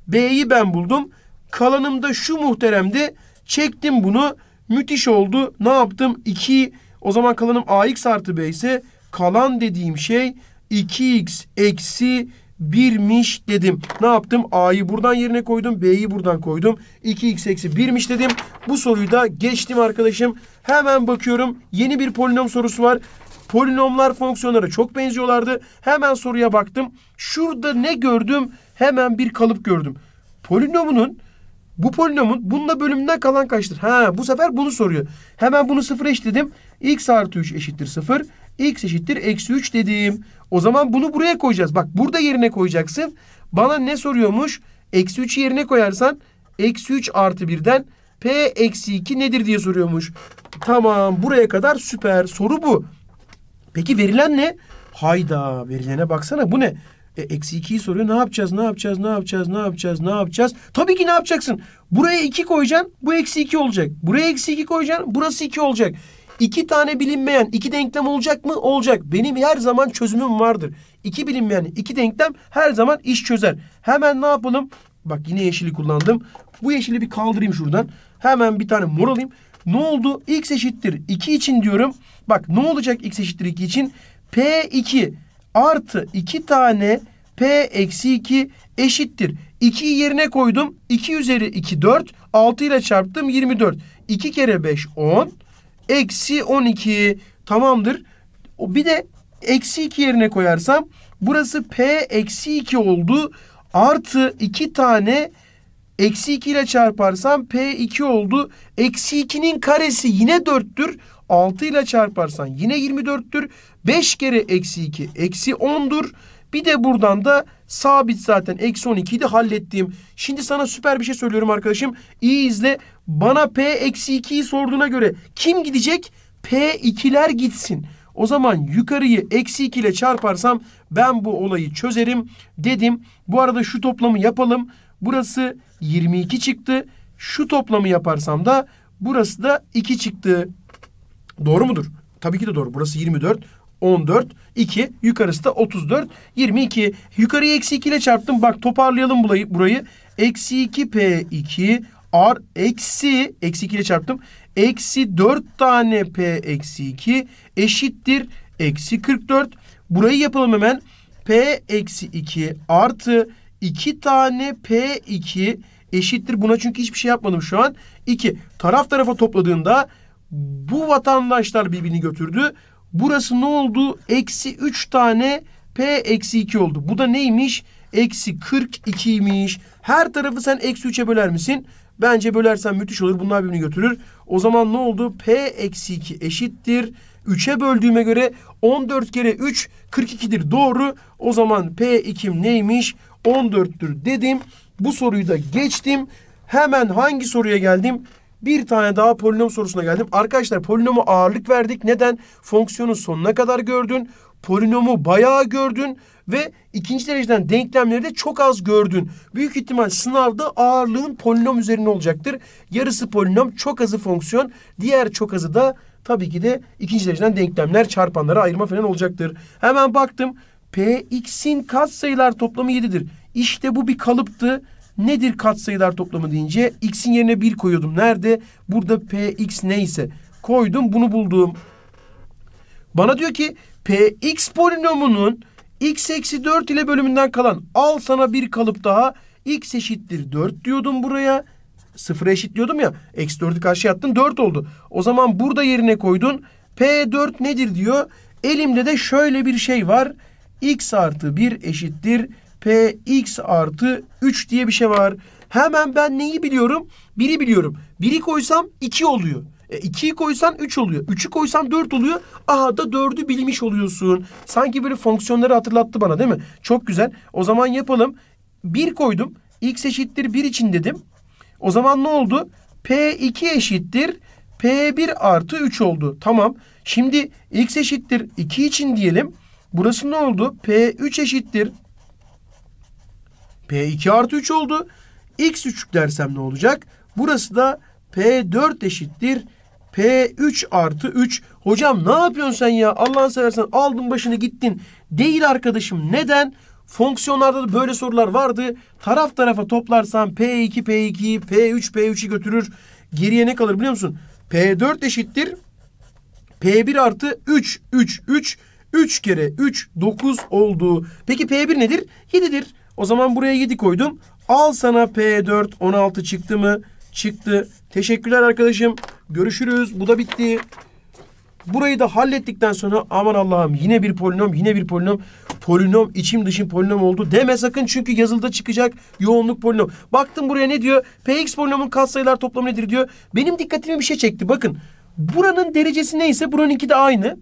[SPEAKER 1] b'yi ben buldum. Kalanımda şu muhteremdi. Çektim bunu. Müthiş oldu. Ne yaptım? 2 o zaman kalanım ax artı b ise kalan dediğim şey 2x eksi 1'miş dedim. Ne yaptım? A'yı buradan yerine koydum. B'yi buradan koydum. 2x eksi 1'miş dedim. Bu soruyu da geçtim arkadaşım. Hemen bakıyorum. Yeni bir polinom sorusu var. Polinomlar fonksiyonlara çok benziyorlardı. Hemen soruya baktım. Şurada ne gördüm? Hemen bir kalıp gördüm. Polinomunun bu polinomun bununla bölümünden kalan kaçtır? Ha bu sefer bunu soruyor. Hemen bunu sıfır eşitledim. x artı 3 eşittir 0 x eşittir eksi 3 dediğim. O zaman bunu buraya koyacağız. Bak burada yerine koyacaksın. Bana ne soruyormuş? Eksi 3'ü yerine koyarsan eksi 3 artı 1'den p eksi 2 nedir diye soruyormuş. Tamam buraya kadar süper. Soru bu. Peki verilen ne? Hayda verilene baksana bu ne? E, eksi 2'yi soruyor. Ne yapacağız? Ne yapacağız? Ne yapacağız? Ne yapacağız? Ne yapacağız? Tabii ki ne yapacaksın? Buraya 2 koyacaksın. Bu eksi 2 olacak. Buraya eksi 2 koyacaksın. Burası 2 olacak. İki tane bilinmeyen iki denklem olacak mı? Olacak. Benim her zaman çözümüm vardır. İki bilinmeyen iki denklem her zaman iş çözer. Hemen ne yapalım? Bak yine yeşili kullandım. Bu yeşili bir kaldırayım şuradan. Hemen bir tane mor alayım. Ne oldu? X eşittir 2 için diyorum. Bak ne olacak X eşittir 2 için? P2 artı 2 tane P eksi 2 eşittir. 2'yi yerine koydum. 2 üzeri 2 4. 6 ile çarptım 24. 2 kere 5 10. Eksi 12 tamamdır. Bir de eksi 2 yerine koyarsam burası P eksi 2 oldu. Artı 2 tane eksi 2 ile çarparsam P2 oldu. Eksi 2'nin karesi yine 4'tür. 6 ile çarparsan yine 24'tür. 5 kere eksi 2 eksi 10'dur. Bir de buradan da Sabit zaten eksi 12'yi de hallettim. Şimdi sana süper bir şey söylüyorum arkadaşım. İyi izle. Bana P eksi 2'yi sorduğuna göre kim gidecek? P2'ler gitsin. O zaman yukarıyı eksi 2 ile çarparsam ben bu olayı çözerim dedim. Bu arada şu toplamı yapalım. Burası 22 çıktı. Şu toplamı yaparsam da burası da 2 çıktı. Doğru mudur? Tabii ki de doğru. Burası 24. 14, 2, yukarısı da 34, 22. Yukarıyı eksi 2 ile çarptım. Bak toparlayalım burayı. Eksi 2 P2 R eksi, eksi 2 ile çarptım. Eksi 4 tane P eksi 2 eşittir. Eksi 44. Burayı yapalım hemen. P eksi 2 artı 2 tane P2 eşittir. Buna çünkü hiçbir şey yapmadım şu an. 2. Taraf tarafa topladığında bu vatandaşlar birbirini götürdü. Burası ne oldu? Eksi 3 tane P eksi 2 oldu. Bu da neymiş? Eksi 42'ymiş. Her tarafı sen eksi 3'e böler misin? Bence bölersen müthiş olur. Bunlar birbirini götürür. O zaman ne oldu? P eksi 2 eşittir. 3'e böldüğüme göre 14 kere 3 42'dir. Doğru. O zaman P 2'm neymiş? 14'tür dedim. Bu soruyu da geçtim. Hemen hangi soruya geldim? Bir tane daha polinom sorusuna geldim. Arkadaşlar polinomu ağırlık verdik. Neden? Fonksiyonun sonuna kadar gördün. Polinomu bayağı gördün. Ve ikinci dereceden denklemleri de çok az gördün. Büyük ihtimal sınavda ağırlığın polinom üzerine olacaktır. Yarısı polinom, çok azı fonksiyon. Diğer çok azı da tabii ki de ikinci dereceden denklemler çarpanlara ayırma falan olacaktır. Hemen baktım. Px'in katsayılar toplamı 7'dir. İşte bu bir kalıptı Nedir katsayılar toplamı deyince x'in yerine 1 koyuyordum. Nerede? Burada px neyse koydum bunu buldum. Bana diyor ki px polinomunun x eksi 4 ile bölümünden kalan al sana bir kalıp daha x eşittir 4 diyordum buraya. Sıfıra eşitliyordum ya. Eksi 4'ü karşıya attın 4 oldu. O zaman burada yerine koydun. P4 nedir diyor. Elimde de şöyle bir şey var. x artı 1 eşittir px artı 3 diye bir şey var. Hemen ben neyi biliyorum? 1'i biliyorum. 1'i koysam 2 oluyor. E, 2'yi koysan 3 oluyor. 3'ü koysan 4 oluyor. Aha da 4'ü bilmiş oluyorsun. Sanki böyle fonksiyonları hatırlattı bana değil mi? Çok güzel. O zaman yapalım. 1 koydum. x eşittir 1 için dedim. O zaman ne oldu? P2 eşittir. P1 artı 3 oldu. Tamam. Şimdi x eşittir 2 için diyelim. Burası ne oldu? P3 eşittir P2 artı 3 oldu. X3 dersem ne olacak? Burası da P4 eşittir. P3 artı 3. Hocam ne yapıyorsun sen ya? Allah'ını seversen aldın başını gittin. Değil arkadaşım. Neden? Fonksiyonlarda da böyle sorular vardı. Taraf tarafa toplarsan P2, P2, P3, P3'ü götürür. Geriye ne kalır biliyor musun? P4 eşittir. P1 artı 3, 3, 3. 3 kere 3, 9 oldu. Peki P1 nedir? 7'dir. O zaman buraya 7 koydum. Al sana P4 16 çıktı mı? Çıktı. Teşekkürler arkadaşım. Görüşürüz. Bu da bitti. Burayı da hallettikten sonra aman Allah'ım yine bir polinom, yine bir polinom. Polinom içim dışım polinom oldu deme sakın çünkü yazılıda çıkacak yoğunluk polinom. Baktım buraya ne diyor? Px polinomun katsayılar toplamı nedir diyor. Benim dikkatimi bir şey çekti. Bakın buranın derecesi neyse buranınki de aynı.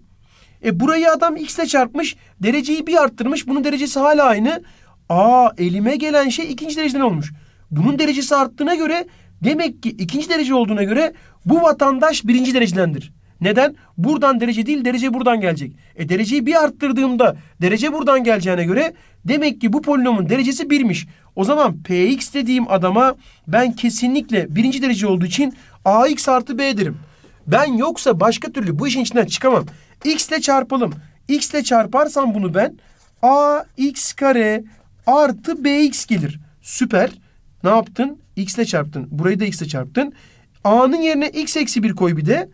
[SPEAKER 1] E burayı adam x ile çarpmış, dereceyi bir arttırmış. Bunun derecesi hala aynı. Aa elime gelen şey ikinci dereceden olmuş. Bunun derecesi arttığına göre demek ki ikinci derece olduğuna göre bu vatandaş birinci derecedendir. Neden? Buradan derece değil derece buradan gelecek. E dereceyi bir arttırdığımda derece buradan geleceğine göre demek ki bu polinomun derecesi birmiş. O zaman px dediğim adama ben kesinlikle birinci derece olduğu için ax artı b derim. Ben yoksa başka türlü bu işin içinden çıkamam. x ile çarpalım. x ile çarparsam bunu ben ax kare artı bx gelir. Süper. Ne yaptın? X ile çarptın. Burayı da x ile çarptın. A'nın yerine x eksi 1 koy bir de.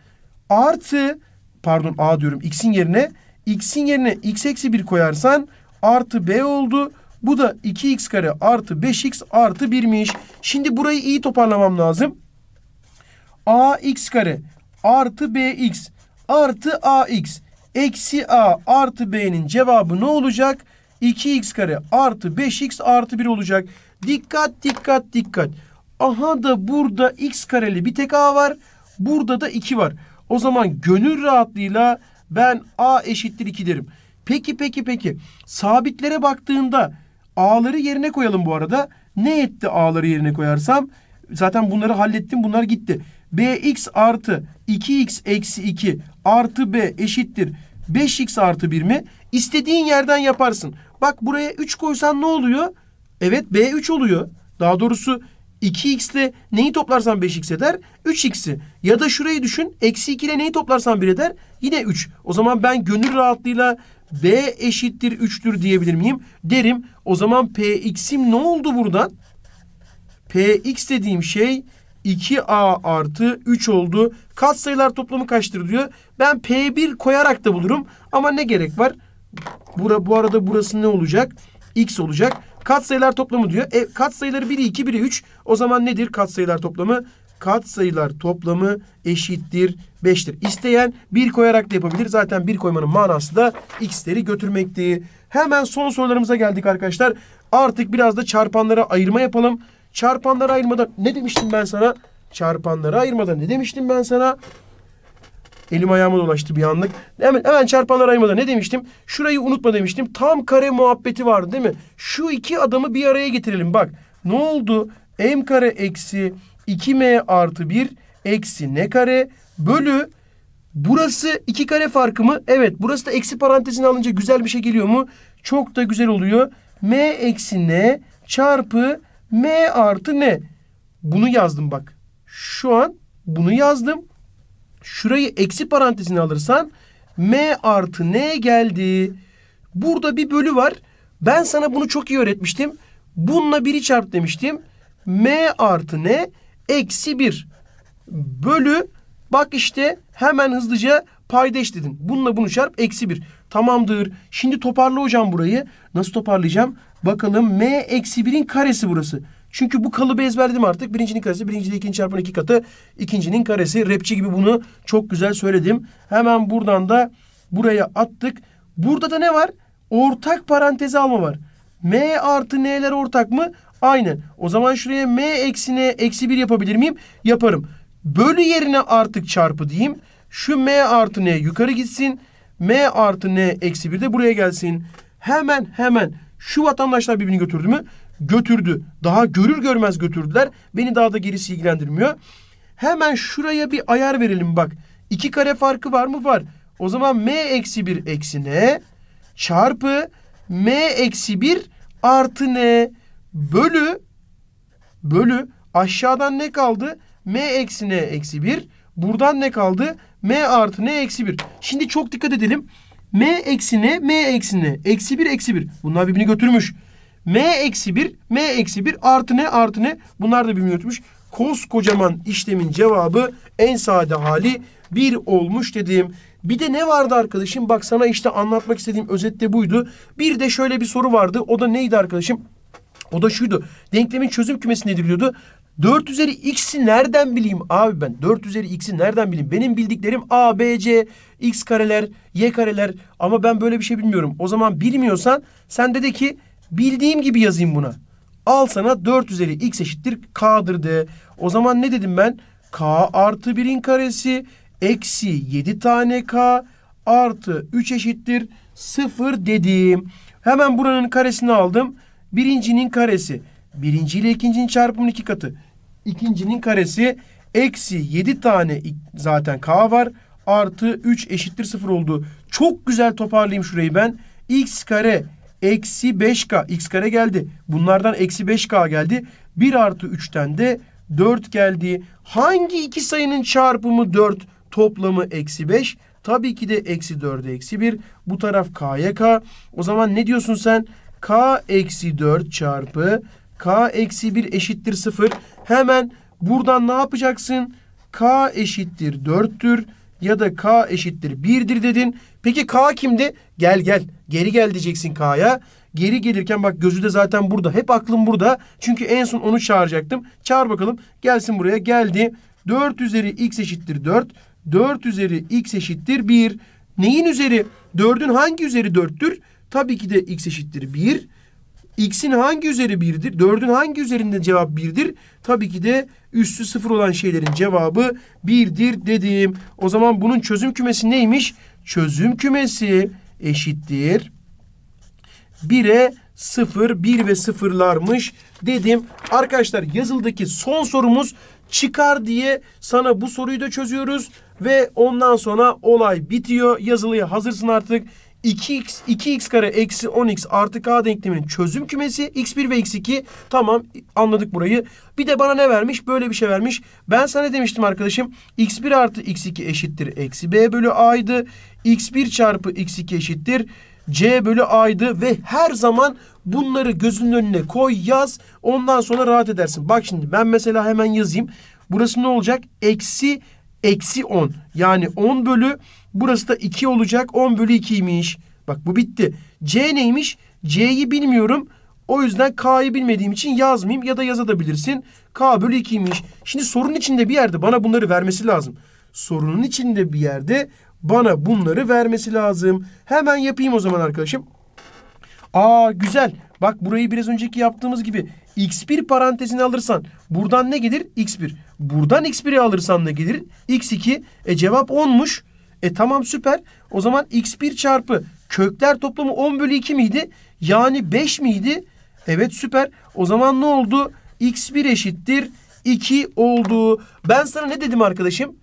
[SPEAKER 1] Artı pardon A diyorum x'in yerine x'in yerine x eksi 1 koyarsan artı b oldu. Bu da 2x kare artı 5x artı 1'miş. Şimdi burayı iyi toparlamam lazım. ax kare artı bx artı ax eksi a artı b'nin cevabı ne olacak? 2x kare artı 5x artı 1 olacak. Dikkat dikkat dikkat. Aha da burada x kareli bir tek a var. Burada da 2 var. O zaman gönül rahatlığıyla ben a eşittir 2 derim. Peki peki peki. Sabitlere baktığında a'ları yerine koyalım bu arada. Ne etti a'ları yerine koyarsam? Zaten bunları hallettim. Bunlar gitti. bx artı 2x eksi 2 artı b eşittir 5x artı 1 mi? İstediğin yerden yaparsın. Bak buraya 3 koysan ne oluyor? Evet B3 oluyor. Daha doğrusu 2x ile neyi toplarsan 5x eder? 3x'i. Ya da şurayı düşün. Eksi 2 ile neyi toplarsan 1 eder? Yine 3. O zaman ben gönül rahatlığıyla b eşittir 3'tür diyebilir miyim? Derim. O zaman px'im ne oldu buradan? px dediğim şey 2a artı 3 oldu. Kat sayılar toplamı kaçtır diyor. Ben p1 koyarak da bulurum. Ama ne gerek var? Bura, bu arada burası ne olacak? X olacak. Katsayılar toplamı diyor. E, katsayıları 1'i 2, 1'i 3. O zaman nedir katsayılar toplamı? Katsayılar toplamı eşittir 5'tir. İsteyen 1 koyarak da yapabilir. Zaten 1 koymanın manası da x'leri götürmekti. Hemen son sorularımıza geldik arkadaşlar. Artık biraz da çarpanlara ayırma yapalım. Çarpanlara ayırmadan ne demiştim ben sana? Çarpanlara ayırmadan ne demiştim ben sana? Elim ayağıma dolaştı bir anlık. Hemen, hemen çarpanlar ayırmadan ne demiştim? Şurayı unutma demiştim. Tam kare muhabbeti vardı değil mi? Şu iki adamı bir araya getirelim. Bak ne oldu? M kare eksi 2M artı 1 eksi ne kare bölü burası iki kare farkı mı? Evet burası da eksi parantezini alınca güzel bir şey geliyor mu? Çok da güzel oluyor. M eksi N çarpı M artı ne? Bunu yazdım bak. Şu an bunu yazdım. Şurayı eksi parantezine alırsan m artı n geldi. Burada bir bölü var. Ben sana bunu çok iyi öğretmiştim. Bununla biri çarp demiştim. m artı n eksi 1 bölü bak işte hemen hızlıca paydaş dedim. Bununla bunu çarp eksi 1. Tamamdır. Şimdi toparla hocam burayı. Nasıl toparlayacağım? Bakalım m eksi 1'in karesi burası. Çünkü bu kalıbı ezberledim artık. Birincinin karesi, birinci birincide ikinci çarpı iki katı, ikincinin karesi. Repçi gibi bunu çok güzel söyledim. Hemen buradan da buraya attık. Burada da ne var? Ortak parantezi alma var. M artı neler ortak mı? Aynı. O zaman şuraya M eksi N eksi bir yapabilir miyim? Yaparım. Bölü yerine artık çarpı diyeyim. Şu M artı N yukarı gitsin. M artı N eksi bir de buraya gelsin. Hemen hemen şu vatandaşlar birbirini götürdü mü? götürdü. Daha görür görmez götürdüler. Beni daha da gerisi ilgilendirmiyor. Hemen şuraya bir ayar verelim bak. İki kare farkı var mı? Var. O zaman m eksi 1 eksi n çarpı m eksi 1 artı n bölü bölü aşağıdan ne kaldı? m eksi n eksi 1 buradan ne kaldı? m artı n eksi 1. Şimdi çok dikkat edelim. m eksi n m eksi n eksi 1 eksi 1 bunlar birbirini götürmüş. M eksi 1, M eksi 1 artı ne artı ne? Bunlar da birbirini ötmüş. Koskocaman işlemin cevabı en sade hali 1 olmuş dediğim. Bir de ne vardı arkadaşım? Bak sana işte anlatmak istediğim özette buydu. Bir de şöyle bir soru vardı. O da neydi arkadaşım? O da şuydu. Denklemin çözüm kümesi nedir diyordu. 4 üzeri x'i nereden bileyim abi ben? 4 üzeri x'i nereden bileyim? Benim bildiklerim a, b, c, x kareler, y kareler ama ben böyle bir şey bilmiyorum. O zaman bilmiyorsan sen dedi ki Bildiğim gibi yazayım buna. Al sana 4 üzeri x eşittir k'dır de. O zaman ne dedim ben? k artı 1'in karesi eksi 7 tane k artı 3 eşittir 0 dedim. Hemen buranın karesini aldım. Birincinin karesi. Birinci ile ikincinin çarpımının iki katı. İkincinin karesi eksi 7 tane zaten k var. Artı 3 eşittir 0 oldu. Çok güzel toparlayayım şurayı ben. x kare eksi 5k x kare geldi. Bunlardan eksi 5k geldi. 1 artı 3'ten de 4 geldi. Hangi iki sayının çarpımı 4 toplamı eksi 5? Tabii ki de eksi 4'e eksi 1. Bu taraf k'ya k. O zaman ne diyorsun sen? k eksi 4 çarpı k eksi 1 eşittir 0. Hemen buradan ne yapacaksın? k eşittir 4'tür ya da k eşittir 1'dir dedin. Peki k kimdi? Gel gel geri gel diyeceksin k'ya. Geri gelirken bak gözü de zaten burada. Hep aklım burada. Çünkü en son onu çağıracaktım. Çağır bakalım. Gelsin buraya. Geldi. 4 üzeri x eşittir 4. 4 üzeri x eşittir 1. Neyin üzeri? 4'ün hangi üzeri 4'tür? Tabii ki de x eşittir 1 x'in hangi üzeri birdir? dördün hangi üzerinde cevap birdir? Tabii ki de üstü sıfır olan şeylerin cevabı birdir dedim. O zaman bunun çözüm kümesi neymiş? Çözüm kümesi eşittir. 1'e 0, 1 ve sıfırlarmış dedim. Arkadaşlar yazıldaki son sorumuz çıkar diye sana bu soruyu da çözüyoruz. Ve ondan sonra olay bitiyor. Yazılıya hazırsın artık. 2x 2x kare eksi 10x artı k denkleminin çözüm kümesi x1 ve x2. Tamam anladık burayı. Bir de bana ne vermiş? Böyle bir şey vermiş. Ben sana demiştim arkadaşım. x1 artı x2 eşittir. Eksi b bölü a'ydı. x1 çarpı x2 eşittir. C bölü A'ydı ve her zaman bunları gözünün önüne koy yaz. Ondan sonra rahat edersin. Bak şimdi ben mesela hemen yazayım. Burası ne olacak? Eksi eksi 10. Yani 10 bölü Burası da 2 olacak. 10 bölü 2'ymiş. Bak bu bitti. C neymiş? C'yi bilmiyorum. O yüzden K'yı bilmediğim için yazmayayım ya da yazabilirsin. K bölü 2'ymiş. Şimdi sorunun içinde bir yerde bana bunları vermesi lazım. Sorunun içinde bir yerde bana bunları vermesi lazım. Hemen yapayım o zaman arkadaşım. Aa güzel. Bak burayı biraz önceki yaptığımız gibi x1 parantezini alırsan buradan ne gelir? x1. Buradan x1'i alırsan ne gelir? x2. E cevap 10'muş. E tamam süper. O zaman x1 çarpı kökler toplamı 10 bölü 2 miydi? Yani 5 miydi? Evet süper. O zaman ne oldu? x1 eşittir 2 oldu. Ben sana ne dedim arkadaşım?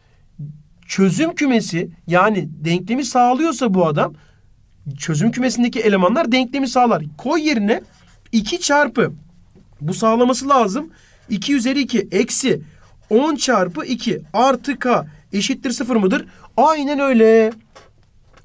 [SPEAKER 1] Çözüm kümesi yani denklemi sağlıyorsa bu adam çözüm kümesindeki elemanlar denklemi sağlar. Koy yerine 2 çarpı bu sağlaması lazım. 2 üzeri 2 eksi 10 çarpı 2 artı k eşittir sıfır mıdır? Aynen öyle.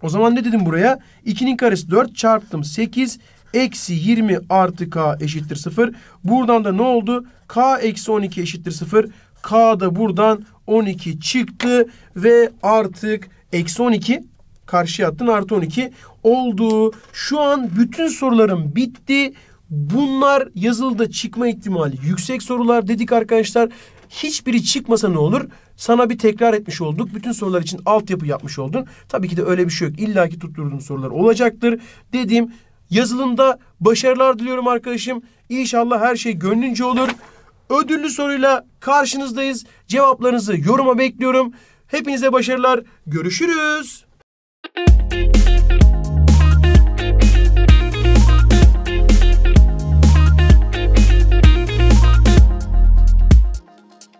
[SPEAKER 1] O zaman ne dedim buraya? 2'nin karesi 4 çarptım 8 eksi 20 artı k eşittir sıfır. Buradan da ne oldu? k eksi 12 eşittir sıfır. k da buradan 12 çıktı ve artık eksi 12 karşıya attın artı 12 oldu. Şu an bütün sorularım bitti. Bunlar yazılıda çıkma ihtimali yüksek sorular dedik arkadaşlar hiçbiri çıkmasa ne olur? Sana bir tekrar etmiş olduk. Bütün sorular için altyapı yapmış oldun. Tabii ki de öyle bir şey yok. İlla ki tutturduğum sorular olacaktır. Dediğim yazılımda başarılar diliyorum arkadaşım. İnşallah her şey gönlünce olur. Ödüllü soruyla karşınızdayız. Cevaplarınızı yoruma bekliyorum. Hepinize başarılar. Görüşürüz.